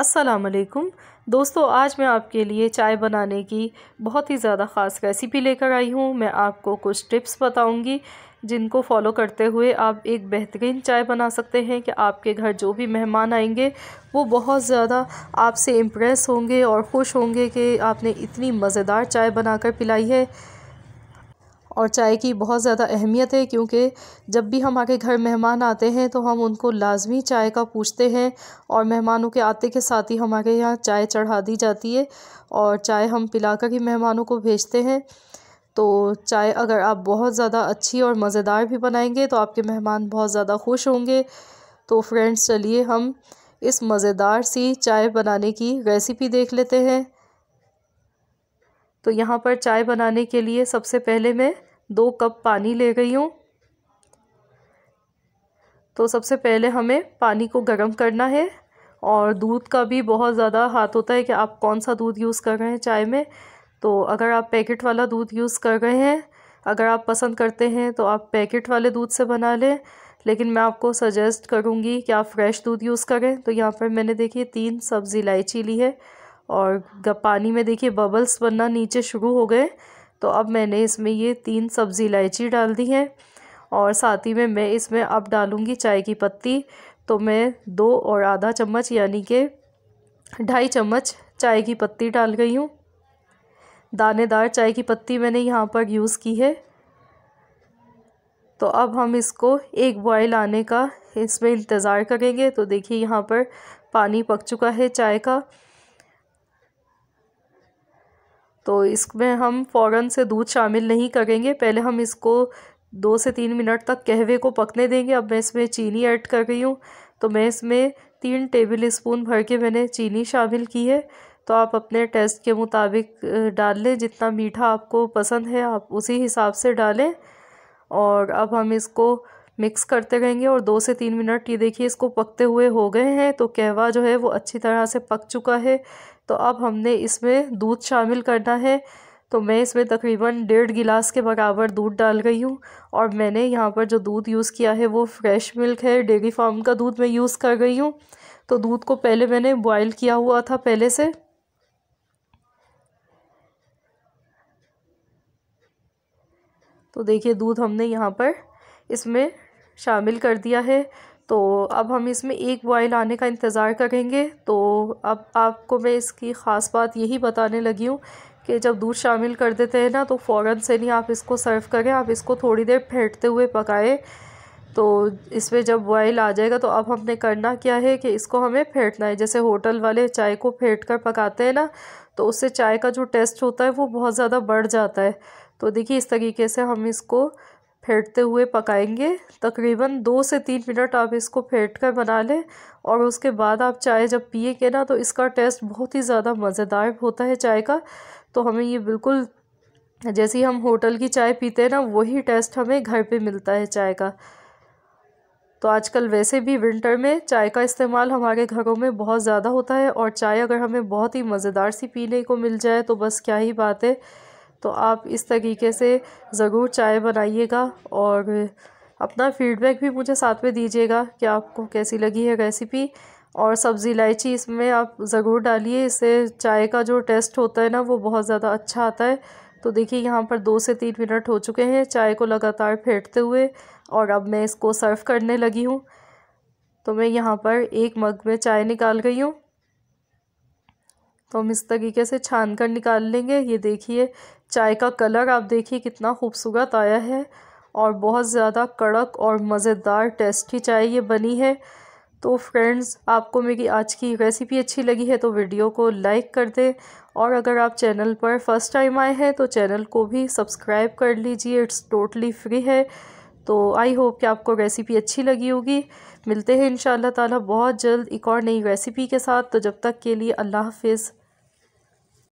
अस्सलाम वालेकुम दोस्तों आज मैं आपके लिए चाय बनाने की बहुत ही ज़्यादा ख़ास रेसिपी लेकर आई हूँ मैं आपको कुछ टिप्स बताऊँगी जिनको फॉलो करते हुए आप एक बेहतरीन चाय बना सकते हैं कि आपके घर जो भी मेहमान आएंगे वो बहुत ज़्यादा आपसे इम्प्रेस होंगे और ख़ुश होंगे कि आपने इतनी मज़ेदार चाय बनाकर पिलाई है और चाय की बहुत ज़्यादा अहमियत है क्योंकि जब भी हमारे घर मेहमान आते हैं तो हम उनको लाजमी चाय का पूछते हैं और मेहमानों के आते के साथ ही हमारे यहाँ चाय चढ़ा दी जाती है और चाय हम पिला कर ही मेहमानों को भेजते हैं तो चाय अगर आप बहुत ज़्यादा अच्छी और मज़ेदार भी बनाएंगे तो आपके मेहमान बहुत ज़्यादा खुश होंगे तो फ्रेंड्स चलिए हम इस मज़ेदार सी चाय बनाने की रेसिपी देख लेते हैं तो यहाँ पर चाय बनाने के लिए सबसे पहले मैं दो कप पानी ले गई हूँ तो सबसे पहले हमें पानी को गर्म करना है और दूध का भी बहुत ज़्यादा हाथ होता है कि आप कौन सा दूध यूज़ कर रहे हैं चाय में तो अगर आप पैकेट वाला दूध यूज़ कर रहे हैं अगर आप पसंद करते हैं तो आप पैकेट वाले दूध से बना लें लेकिन मैं आपको सजेस्ट करूँगी कि आप फ्रेश दूध यूज़ करें तो यहाँ पर मैंने देखिए तीन सब्ज़ी इलायची ली है और पानी में देखिए बबल्स बनना नीचे शुरू हो गए तो अब मैंने इसमें ये तीन सब्ज़ी इलायची डाल दी है और साथ ही में मैं इसमें अब डालूँगी चाय की पत्ती तो मैं दो और आधा चम्मच यानी कि ढाई चम्मच चाय की पत्ती डाल गई हूँ दानेदार चाय की पत्ती मैंने यहाँ पर यूज़ की है तो अब हम इसको एक बॉयल आने का इसमें इंतज़ार करेंगे तो देखिए यहाँ पर पानी पक चुका है चाय का तो इसमें हम फ़ौरन से दूध शामिल नहीं करेंगे पहले हम इसको दो से तीन मिनट तक कहवे को पकने देंगे अब मैं इसमें चीनी ऐड कर रही हूँ तो मैं इसमें तीन टेबल स्पून भर के मैंने चीनी शामिल की है तो आप अपने टेस्ट के मुताबिक डाल लें जितना मीठा आपको पसंद है आप उसी हिसाब से डालें और अब हम इसको मिक्स करते रहेंगे और दो से तीन मिनट ये देखिए इसको पकते हुए हो गए हैं तो कहवा जो है वो अच्छी तरह से पक चुका है तो अब हमने इसमें दूध शामिल करना है तो मैं इसमें तकरीबन डेढ़ गिलास के बराबर दूध डाल गई हूँ और मैंने यहाँ पर जो दूध यूज़ किया है वो फ्रेश मिल्क है डेयरी फार्म का दूध मैं यूज़ कर गई हूँ तो दूध को पहले मैंने बॉयल किया हुआ था पहले से तो देखिए दूध हमने यहाँ पर इसमें शामिल कर दिया है तो अब हम इसमें एक बॉयल आने का इंतज़ार करेंगे तो अब आपको मैं इसकी ख़ास बात यही बताने लगी हूँ कि जब दूध शामिल कर देते हैं ना तो फ़ौर से नहीं आप इसको सर्व करें आप इसको थोड़ी देर फेंटते हुए पकाएं तो इसमें जब बॉयल आ जाएगा तो अब हमने करना क्या है कि इसको हमें फेंटना है जैसे होटल वाले चाय को फेंट कर पकाते हैं ना तो उससे चाय का जो टेस्ट होता है वो बहुत ज़्यादा बढ़ जाता है तो देखिए इस तरीके से हम इसको फेंटते हुए पकाएंगे तकरीबन दो से तीन मिनट आप इसको फेंट कर बना लें और उसके बाद आप चाय जब पिएंगे ना तो इसका टेस्ट बहुत ही ज़्यादा मज़ेदार होता है चाय का तो हमें ये बिल्कुल जैसे ही हम होटल की चाय पीते हैं ना वही टेस्ट हमें घर पे मिलता है चाय का तो आजकल वैसे भी विंटर में चाय का इस्तेमाल हमारे घरों में बहुत ज़्यादा होता है और चाय अगर हमें बहुत ही मज़ेदार सी पीने को मिल जाए तो बस क्या ही बात है तो आप इस तरीके से ज़रूर चाय बनाइएगा और अपना फ़ीडबैक भी मुझे साथ में दीजिएगा कि आपको कैसी लगी है रेसिपी और सब्ज़ी इलायची इसमें आप ज़रूर डालिए इससे चाय का जो टेस्ट होता है ना वो बहुत ज़्यादा अच्छा आता है तो देखिए यहाँ पर दो से तीन मिनट हो चुके हैं चाय को लगातार फेंटते हुए और अब मैं इसको सर्व करने लगी हूँ तो मैं यहाँ पर एक मग में चाय निकाल गई हूँ तो हम इस तरीके से छान कर निकाल लेंगे ये देखिए चाय का कलर आप देखिए कितना खूबसूरत आया है और बहुत ज़्यादा कड़क और मज़ेदार टेस्टी चाय ये बनी है तो फ्रेंड्स आपको मेरी आज की रेसिपी अच्छी लगी है तो वीडियो को लाइक कर दें और अगर आप चैनल पर फर्स्ट टाइम आए हैं तो चैनल को भी सब्सक्राइब कर लीजिए इट्स टोटली फ्री है तो आई होप कि आपको रेसिपी अच्छी लगी होगी मिलते हैं इन ताला बहुत जल्द एक और नई रेसिपी के साथ तो जब तक के लिए अल्लाह हाफिज़